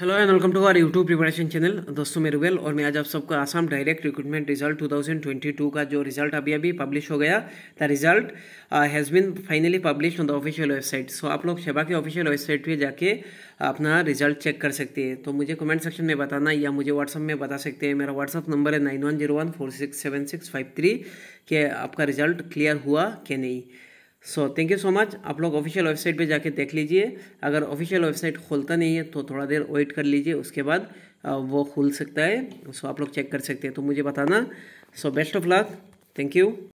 hello and welcome to our YouTube preparation channel दोस्तों मेरे well और मैं आज आप सबको आसाम डायरेक्ट रिक्रूटमेंट रिजल्ट 2022 का जो रिजल्ट अभी अभी पब्लिश हो गया the result has been finally publish on the official website so आप लोग शेबा के ऑफिशियल वेबसाइट पे जाके अपना रिजल्ट चेक कर सकते हैं तो मुझे कमेंट सेक्शन में बताना या मुझे व्हाट्सअप में बता सकते हैं मेरा व्हाट्सअप नंबर है nine one zero one four six seven six five three कि आपका रिजल्ट क्लियर हुआ कि नहीं so thank you so much आप लोग ऑफिशियल वेबसाइट पे जाके देख लीजिए अगर ऑफिशियल वेबसाइट खुलता नहीं है तो थोड़ा देर वेट कर लीजिए उसके बाद वो खुल सकता है सो so, आप लोग चेक कर सकते हैं तो मुझे बताना so best of luck thank you